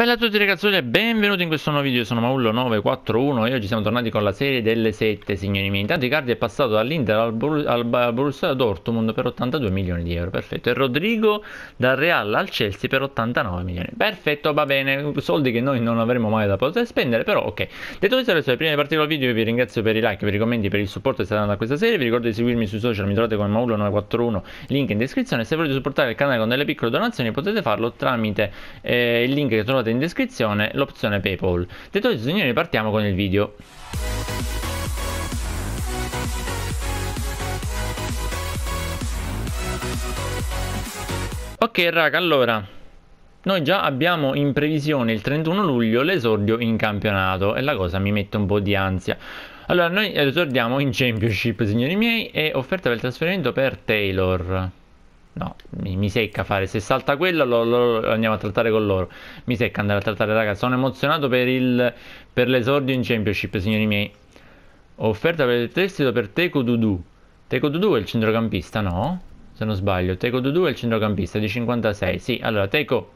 Bella a tutti ragazzuoli e benvenuti in questo nuovo video, sono Maullo941 e oggi siamo tornati con la serie delle 7 signori miei Intanto Icardi è passato dall'Inter al, Bor al, Borussia Dortmund per 82 milioni di euro, perfetto E Rodrigo dal Real al Chelsea per 89 milioni, perfetto, va bene, soldi che noi non avremo mai da poter spendere però ok Detto questo adesso prima di partire col video vi ringrazio per i like, per i commenti, per il supporto che state dando a questa serie Vi ricordo di seguirmi sui social, mi trovate come Maullo941, link in descrizione Se volete supportare il canale con delle piccole donazioni potete farlo tramite eh, il link che trovate trovate in descrizione l'opzione Paypal. Detto questo signori partiamo con il video. Ok raga, allora, noi già abbiamo in previsione il 31 luglio l'esordio in campionato e la cosa mi mette un po' di ansia. Allora, noi esordiamo in Championship, signori miei, e offerta per il trasferimento per Taylor. No, mi, mi, secca fare. Se salta quella, lo, lo, lo, andiamo a trattare con loro. Mi secca andare a trattare, ragazzi. Sono emozionato per, il, per l'esordio in Championship, signori miei. Offerta per il prestito per Teco Dudu. Teco Dudu è il centrocampista, no? Se non sbaglio, Teco Dudu è il centrocampista di 56. Sì, allora Teco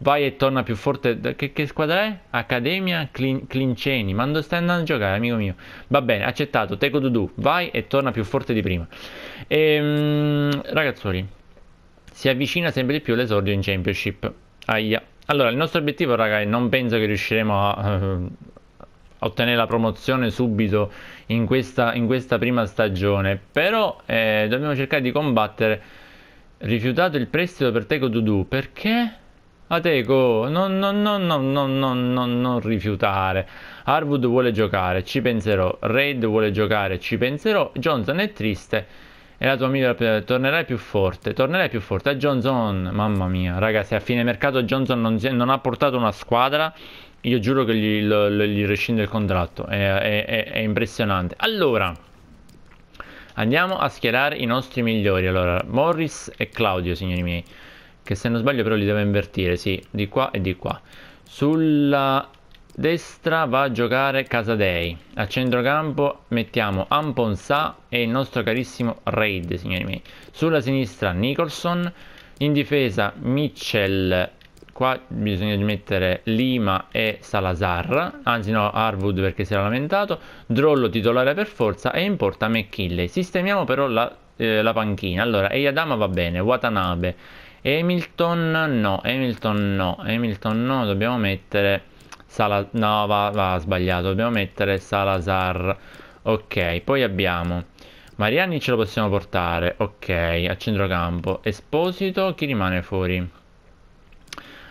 vai e torna più forte. Che, che squadra è? Accademia Clin, Clinceni. Ma dove stai andando a giocare, amico mio? Va bene, accettato. Teco Dudu, vai e torna più forte di prima. Ehm, ragazzuoli si avvicina sempre di più l'esordio in Championship. Aia. Allora, il nostro obiettivo, ragazzi, non penso che riusciremo a, uh, ottenere la promozione subito in questa, in questa prima stagione, però eh, dobbiamo cercare di combattere. Rifiutato il prestito per Teco Dudu, perché? Ateco, non, non, non, non, non, non, non, non rifiutare. Harwood vuole giocare, ci penserò. Raid vuole giocare, ci penserò. Johnson è triste è la tua migliore eh, tornerai più forte tornerai più forte a Johnson mamma mia ragazzi a fine mercato Johnson non, è, non ha portato una squadra io giuro che gli, gli rescinde il contratto è, è, è, impressionante allora andiamo a schierare i nostri migliori allora Morris e Claudio signori miei che se non sbaglio però li devo invertire sì di qua e di qua sulla destra va a giocare Casadei. A centrocampo mettiamo Amponsa e il nostro carissimo Raid, signori miei. Sulla sinistra Nicholson, in difesa Mitchell, qua bisogna mettere Lima e Salazar, anzi no, Harwood perché si era lamentato, Drollo titolare per forza e in porta McKinley. Sistemiamo però la, eh, la panchina. Allora, Eyadama va bene, Watanabe, Hamilton no, Hamilton no, Hamilton no, dobbiamo mettere Sala... No, va, va, sbagliato. Dobbiamo mettere Salazar. Ok, poi abbiamo... Mariani ce lo possiamo portare. Ok, a centrocampo. Esposito, chi rimane fuori?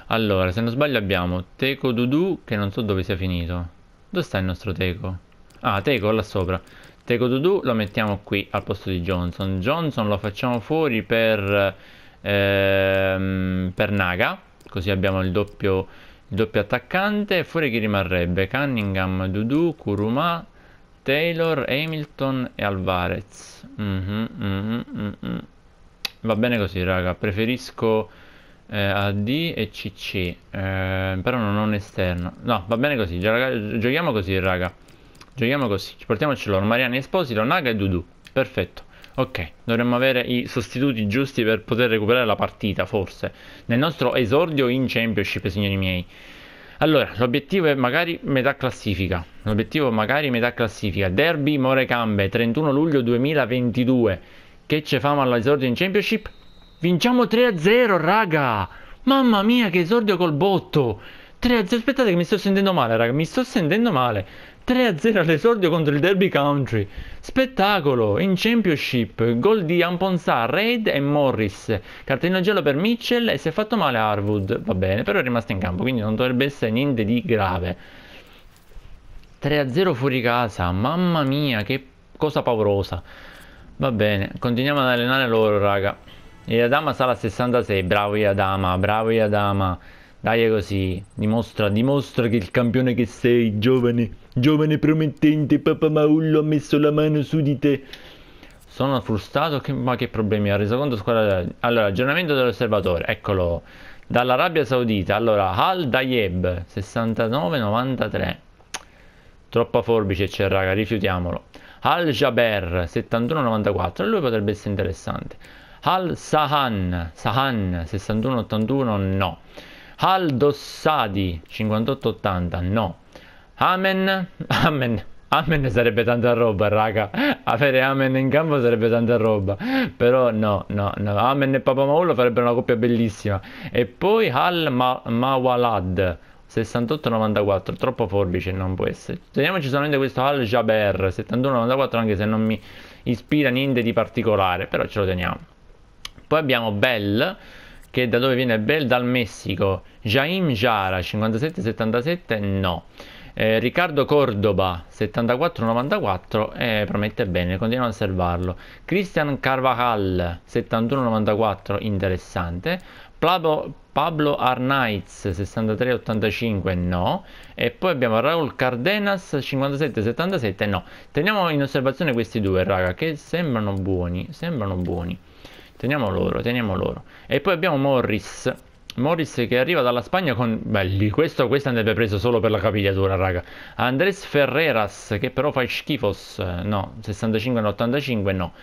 Allora, se non sbaglio abbiamo Teco Dudu, che non so dove sia finito. Dove sta il nostro Teco? Ah, Teco, là sopra. Teco Dudu lo mettiamo qui al posto di Johnson. Johnson lo facciamo fuori per, ehm, per Naga, così abbiamo il doppio doppio attaccante, fuori chi rimarrebbe? Cunningham, Dudu, Kuruma, Taylor, Hamilton e Alvarez. Mm -hmm, mm -hmm, mm Va bene così, raga. Preferisco eh, AD e CC. Eh, però non ho un esterno. No, va bene così. Gioca giochiamo così, raga. Giochiamo così. Portiamocelo. Mariani Esposito, Naga e Dudu. Perfetto. Ok, dovremmo avere i sostituti giusti per poter recuperare la partita, forse. Nel nostro esordio in Championship, signori miei. Allora, l'obiettivo è magari metà classifica. L'obiettivo è magari metà classifica. Derby Morecambe, 31 luglio 2022. Che ce famo all'esordio in Championship? Vinciamo 3-0, raga! Mamma mia, che esordio col botto! 3-0, aspettate che mi sto sentendo male, raga, mi sto sentendo male. 3-0 all'esordio contro il Derby Country. Spettacolo in Championship, gol di Amponsà, Reid e Morris. Cartellino giallo per Mitchell e si è fatto male a Harwood. Va bene, però è rimasto in campo, quindi non dovrebbe essere niente di grave. 3-0 fuori casa, mamma mia, che cosa paurosa. Va bene, continuiamo ad allenare loro, raga. Yadama sala 66, bravo Yadama, bravo Yadama. Dai così, dimostra, dimostra che il campione che sei, giovane, giovane promettente, Papa Maullo ha messo la mano su di te. Sono frustrato, che, ma che problemi ha? conto squadra... Allora, aggiornamento dell'osservatore, eccolo. Dall'Arabia Saudita, allora, Al Dayeb, 69-93. Troppa forbice c'è raga, rifiutiamolo. Al Jaber, 71-94, lui potrebbe essere interessante. Al Sahan, Sahan, 61-81, no. Aldo Sadi 5880 no Amen Amen Amen sarebbe tanta roba raga Avere Amen in campo sarebbe tanta roba Però no no no Amen e Papa Maullo farebbero una coppia bellissima E poi Hal Mawalad 68-94, troppo forbice non può essere. Teniamoci solamente questo Hal Jaber 71-94 anche se non mi ispira niente di particolare, però ce lo teniamo. Poi abbiamo Bell che da dove viene Bell? Dal Messico. Jaim Jara, 57-77, no. Eh, Riccardo Cordoba 74-94 eh, promette bene, continuo a osservarlo. Christian Carvajal 71-94 interessante. Pablo, Pablo Arnaiz 63-85 no. E poi abbiamo Raul Cardenas 57-77 no. Teniamo in osservazione questi due raga che sembrano buoni, sembrano buoni. Teniamo loro, teniamo loro. E poi abbiamo Morris. Morris che arriva dalla Spagna con... Belli, questo, questo andrebbe preso solo per la capigliatura, raga. Andres Ferreras, che però fa schifos. Eh, no, 65-85 no.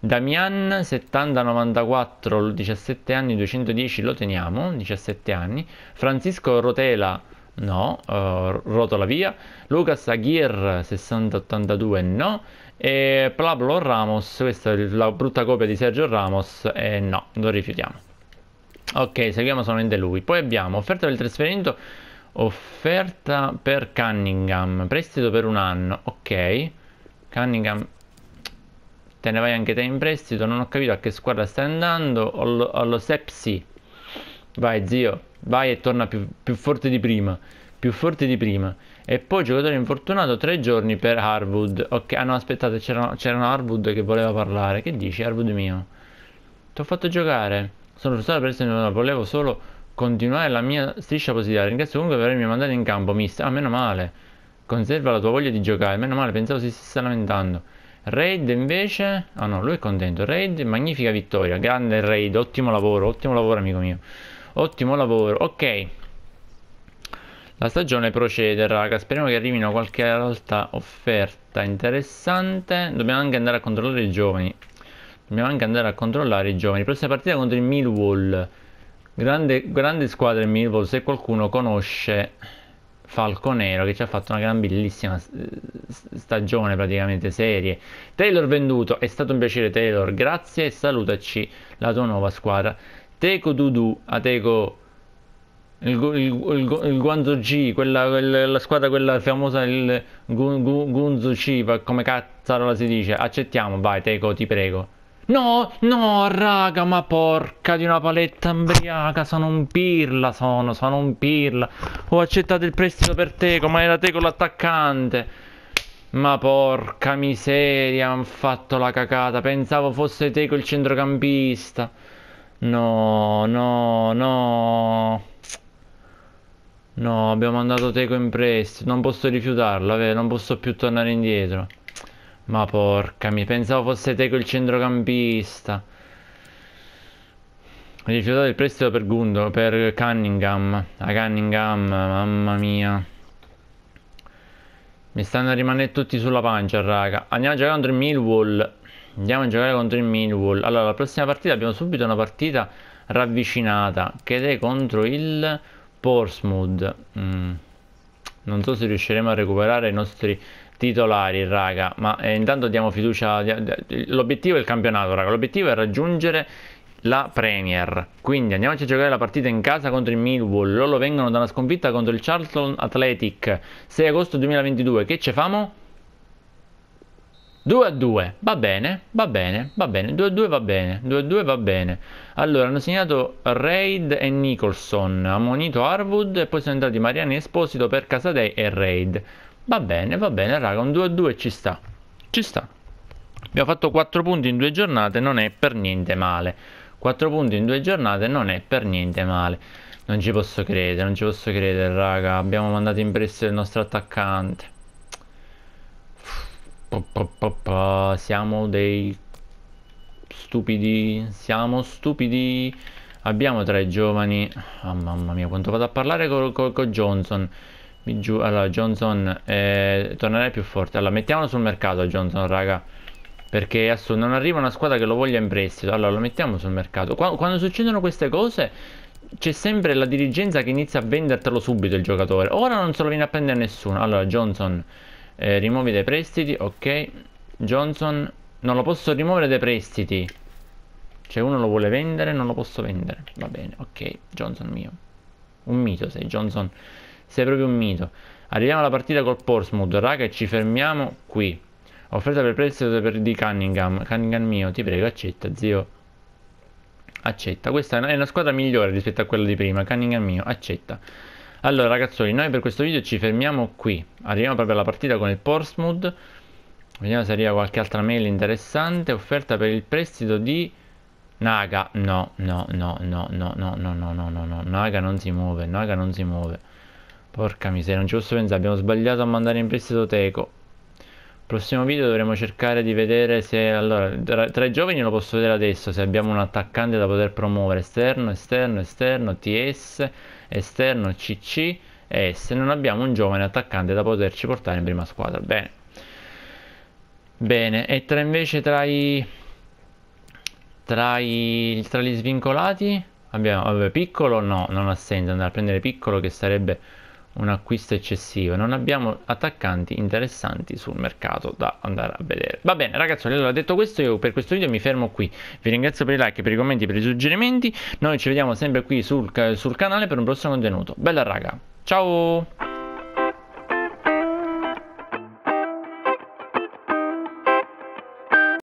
Damian 70-94, 17 anni, 210 lo teniamo, 17 anni. Francisco Rotela, no, uh, rotola via. Lucas Aguirre 60-82 no. E Pablo Ramos, questa è la brutta copia di Sergio Ramos e no, lo rifiutiamo. Ok, seguiamo solamente lui. Poi abbiamo offerta del trasferimento, offerta per Cunningham, prestito per un anno. Ok, Cunningham te ne vai anche te in prestito, non ho capito a che squadra stai andando, allo, allo Sepsi. Vai zio, vai e torna più, più forte di prima, più forte di prima. E poi giocatore infortunato tre giorni per Harwood. Ok, ah no, aspettate, c'era, c'era Harwood che voleva parlare. Che dici, Harwood mio? Ti ho fatto giocare. Sono frustrato per essere non volevo solo continuare la mia striscia positiva. Ringrazio comunque per avermi mandato in campo, mister. Ah, meno male. Conserva la tua voglia di giocare. Meno male, pensavo si stesse lamentando. Raid invece... Ah no, lui è contento. Raid, magnifica vittoria. Grande Raid, ottimo lavoro, ottimo lavoro amico mio. Ottimo lavoro. Ok, la stagione procede, raga. Speriamo che arrivino qualche altra offerta interessante. Dobbiamo anche andare a controllare i giovani. Dobbiamo anche andare a controllare i giovani. Prossima partita contro il Millwall. Grande, grande squadra il Millwall. Se qualcuno conosce Falconero che ci ha fatto una gran bellissima eh, stagione praticamente serie. Taylor venduto, è stato un piacere Taylor, grazie e salutaci la tua nuova squadra. Teco Dudu, a Ateco il, il, il Guanzo G, quella, quella, la squadra quella famosa, il Gunzo C, come cazzo la si dice, accettiamo, vai Teco, ti prego. No, no, raga, ma porca di una paletta ambriaca, sono un pirla, sono, sono un pirla. Ho accettato il prestito per Teco, ma era Teco l'attaccante. Ma porca miseria, hanno fatto la cacata. Pensavo fosse Teco il centrocampista. No, no, no. No, abbiamo mandato Teco in prestito. Non posso rifiutarlo, vero? Non posso più tornare indietro. Ma porca mi pensavo fosse Teco il centrocampista. Ho Rifiutato il prestito per Gundo, per Cunningham. A Cunningham, mamma mia. Mi stanno a rimanere tutti sulla pancia, raga. Andiamo a giocare contro il Millwall. Andiamo a giocare contro il Millwall. Allora, la prossima partita abbiamo subito una partita ravvicinata. Che è contro il... Portsmouth. Mm. Non so se riusciremo a recuperare i nostri titolari, raga. Ma eh, intanto diamo fiducia. L'obiettivo è il campionato, raga. L'obiettivo è raggiungere la Premier. Quindi andiamoci a giocare la partita in casa contro il Millwall. Loro vengono da una sconfitta contro il Charlton Athletic. 6 agosto 2022. Che ci famo? 2 a 2, va bene, va bene, va bene, 2 a 2 va bene, 2 a 2 va bene. Allora, hanno segnato Raid e Nicholson, ha ammonito Harwood e poi sono entrati Mariani Esposito per Casadei e Raid. Va bene, va bene, raga, un 2 a 2 ci sta, ci sta. Abbiamo fatto 4 punti in due giornate, non è per niente male. 4 punti in due giornate non è per niente male. Non ci posso credere, non ci posso credere, raga, abbiamo mandato in prestito il nostro attaccante. Siamo dei stupidi, siamo stupidi. Abbiamo tre giovani. Oh, mamma mia, quanto vado a parlare con, con, con Johnson. Mi giuro. allora, Johnson, eh, tornerai più forte. Allora, mettiamolo sul mercato, Johnson, raga. Perché adesso non arriva una squadra che lo voglia in prestito. Allora, lo mettiamo sul mercato. quando, quando succedono queste cose, c'è sempre la dirigenza che inizia a vendertelo subito il giocatore. Ora non se lo viene a prendere nessuno. Allora, Johnson eh, rimuovi dai prestiti, ok. Johnson, non lo posso rimuovere dai prestiti. Cioè uno lo vuole vendere, non lo posso vendere. Va bene, ok, Johnson mio. Un mito sei, Johnson. Sei proprio un mito. Arriviamo alla partita col Portsmouth, raga, e ci fermiamo qui. Offerta per prestito per di Cunningham. Cunningham mio, ti prego, accetta, zio. Accetta. Questa è una squadra migliore rispetto a quella di prima. Cunningham mio, accetta. Allora ragazzoni, noi per questo video ci fermiamo qui. Arriviamo proprio alla partita con il Portsmouth. Vediamo se arriva qualche altra mail interessante. Offerta per il prestito di Naga. No, no, no, no, no, no, no, no, no, no, no. Naga non si muove, Naga non si muove. Porca miseria, non ci posso pensare. Abbiamo sbagliato a mandare in prestito Teco. Prossimo video dovremo cercare di vedere se... Allora, tra, tra, i giovani lo posso vedere adesso, se abbiamo un attaccante da poter promuovere. Esterno, esterno, esterno, TS, esterno, CC e se Non abbiamo un giovane attaccante da poterci portare in prima squadra. Bene. Bene, e tra invece tra i... Tra, i, tra gli svincolati abbiamo vabbè, piccolo no non ha senso andare a prendere piccolo che sarebbe un acquisto eccessivo. Non abbiamo attaccanti interessanti sul mercato da andare a vedere. Va bene, ragazzi, allora detto questo, io per questo video mi fermo qui. Vi ringrazio per i like, per i commenti, per i suggerimenti. Noi ci vediamo sempre qui sul, sul canale per un prossimo contenuto. Bella raga, ciao!